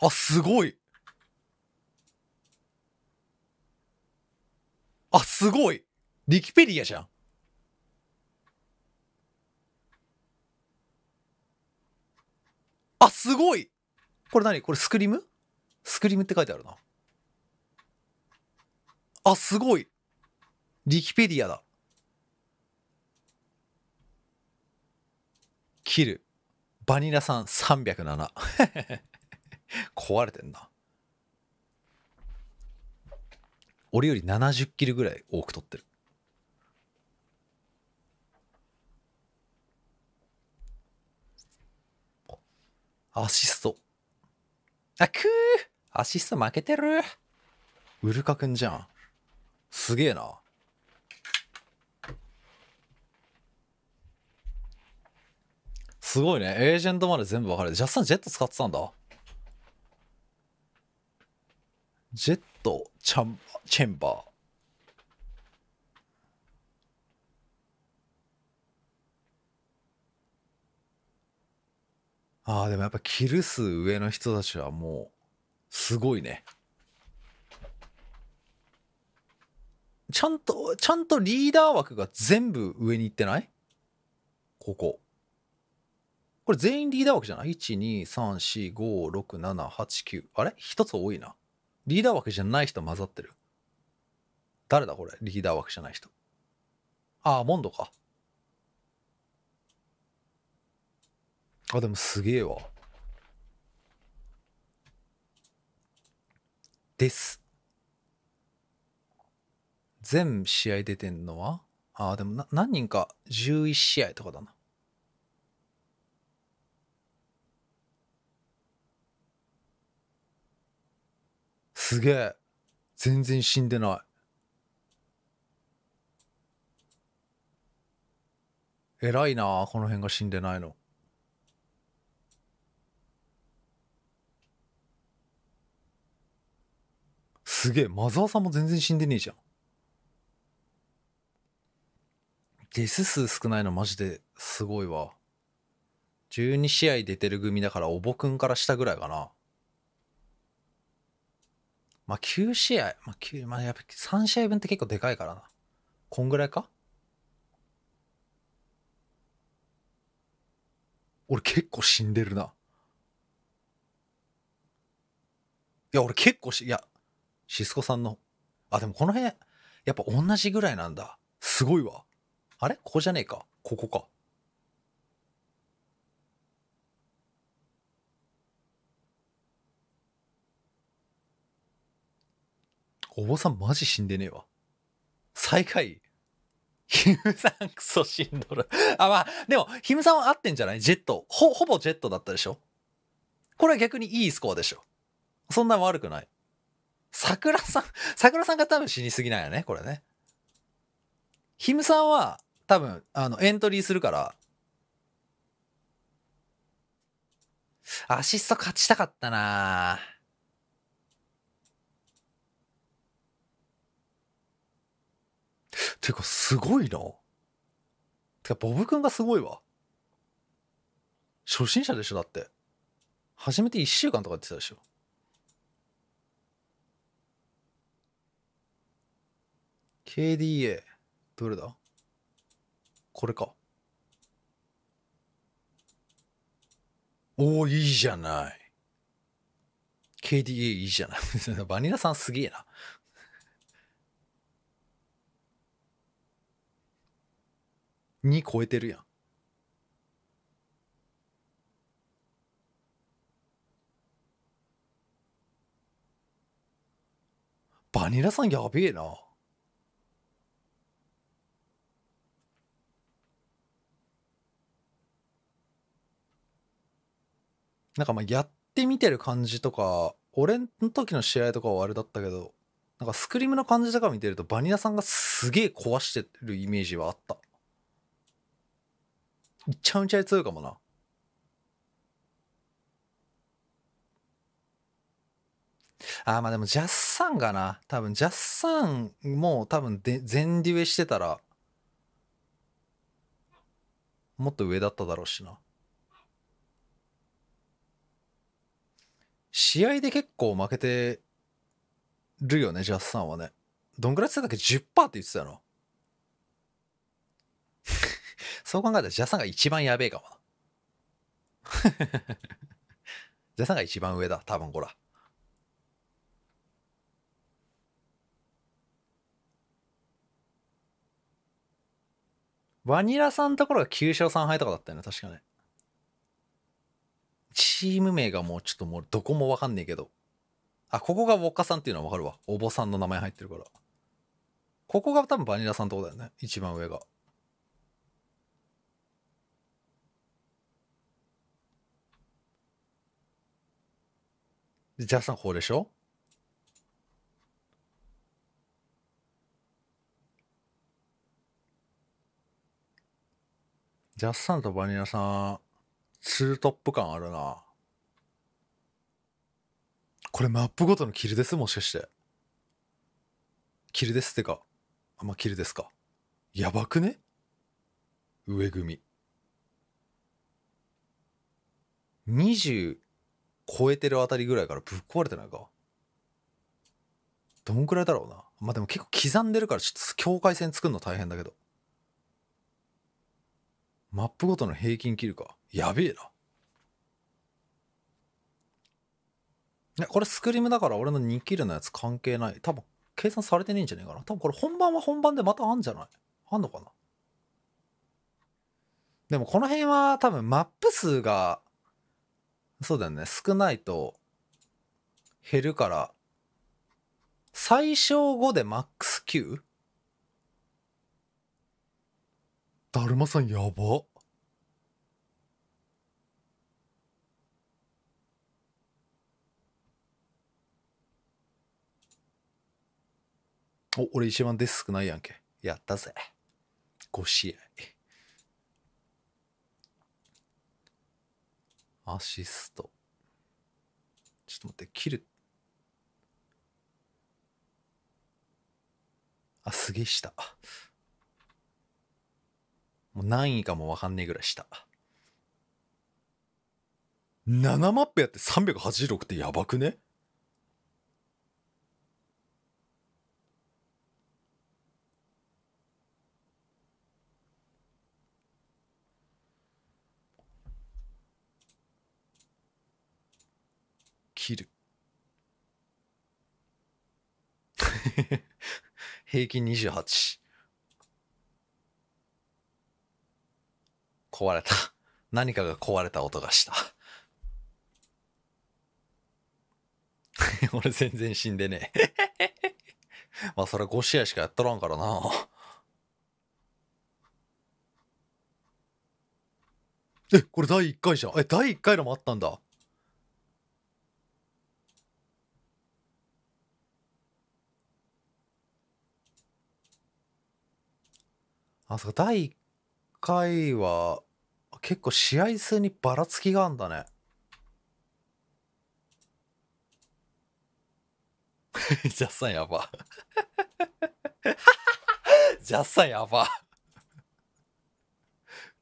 あ、すごい。あ、すごい。リキペディアじゃん。あ、すごい。これ何これスクリムスクリムって書いてあるな。あ、すごい。リキペディアだ。切る。バニラさん307。壊れてんな俺より70キロぐらい多く取ってるアシストあくーアシスト負けてるウルカくんじゃんすげえなすごいねエージェントまで全部分かれてジャスさんジェット使ってたんだジェットチャンチェンバー。ああ、でもやっぱキル数上の人たちはもう、すごいね。ちゃんと、ちゃんとリーダー枠が全部上に行ってないここ。これ全員リーダー枠じゃない ?1、2、3、4、5、6、7、8、9。あれ一つ多いな。リーダー枠じゃない人混ざってる。誰だこれリーダー枠じゃない人。ああ、モンドか。あ、でもすげえわ。です。全試合出てんのはあ、でもな、何人か11試合とかだな。すげえ全然死んでない偉いなこの辺が死んでないのすげえマザーさんも全然死んでねえじゃんデス数少ないのマジですごいわ12試合出てる組だからおぼくんから下ぐらいかなまあ、9試合、まあ、9、まあ、やっぱ3試合分って結構でかいからな。こんぐらいか俺結構死んでるな。いや、俺結構し、いや、シスコさんの。あ、でもこの辺、やっぱ同じぐらいなんだ。すごいわ。あれここじゃねえか。ここか。お坊さんマジ死んでねえわ。最下位。ヒムさんクソ死んどるあ、まあ、でも、ヒムさんは合ってんじゃないジェット。ほ、ほぼジェットだったでしょこれは逆にいいスコアでしょそんな悪くない。桜さん、桜さんが多分死にすぎないよね、これね。ヒムさんは多分、あの、エントリーするから、アシスト勝ちたかったなぁ。ていうか、すごいな。てか、ボブ君がすごいわ。初心者でしょ、だって。初めて1週間とか言ってたでしょ。KDA、どれだこれか。おお、いいじゃない。KDA いいじゃない。バニラさんすげえな。2超えてるやん。バニラさんやべえな。なんかまあやってみてる感じとか、俺の時の試合とかはあれだったけど、なんかスクリームの感じとか見てるとバニラさんがすげえ壊してるイメージはあった。っちゃうちゃ強いかもな。あまあでもジャスさんがな多分ジャスさんも多分で全デュエしてたらもっと上だっただろうしな試合で結構負けてるよねジャスさんはねどんぐらいつってたっけ10%って言ってたよなそう考えたらジャサが一番やべえかもな。ジャサが一番上だ、多分こら。バニラさんのところが9勝3敗とかだったよね、確かね。チーム名がもうちょっともうどこもわかんねえけど。あ、ここがウォッカさんっていうのはわかるわ。お坊さんの名前入ってるから。ここが多分バニラさんのとこだよね。一番上が。ジャスこうでしょジャスさんとバニラさん、ツートップ感あるな。これマップごとのキルですもしかして。キルですってか。あ、まあ、キルですか。やばくね上組。超えてるあたりぐらいからぶっ壊れてないかどんくらいだろうなまあでも結構刻んでるからちょっと境界線作るの大変だけどマップごとの平均切るかやべえなこれスクリームだから俺の2キルのやつ関係ない。多分、計算されてねえんじゃねえかな。多分これ本番は本番でまたあんじゃないあんのかなでもこの辺は多分マップ数がそうだよね少ないと減るから最小5でマックス 9? だるまさんやばお俺一番デス少ないやんけやったぜ5試合アシスト。ちょっと待って、切る。あ、すげえ下。もう何位かもわかんねえぐらい下。7マップやって386ってやばくね 平均28。壊れた。何かが壊れた音がした。俺全然死んでねえ まあそれ5試合しかやっとらんからな。え、これ第1回じゃん。え、第1回のもあったんだ。あ、そうか、第1回は、結構試合数にばらつきがあんだね。ジャッサンやば。ジャッサンやば。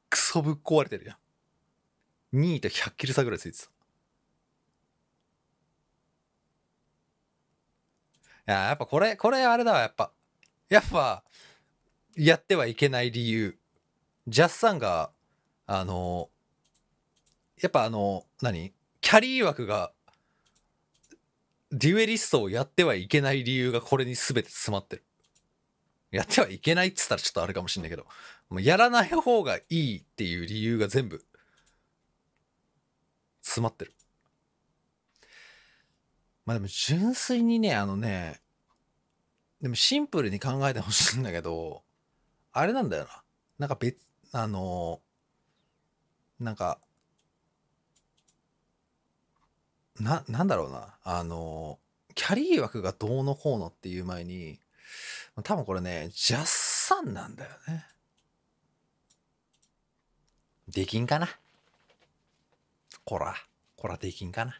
クソぶっ壊れてるやん。2位と100キロ差ぐらいついてた。いや、やっぱこれ、これあれだわ、やっぱ。やっぱ、やってはいけない理由ジャスさんがあのやっぱあの何キャリー枠がデュエリストをやってはいけない理由がこれに全て詰まってるやってはいけないっつったらちょっとあれかもしんないけどもうやらない方がいいっていう理由が全部詰まってるまあでも純粋にねあのねでもシンプルに考えてほしいんだけどあれなんだよな。なんか別、あのー、なんか、な、なんだろうな。あのー、キャリー枠がどうのこうのっていう前に、多分これね、ジャッサンなんだよね。できんかな。こら、こらできんかな。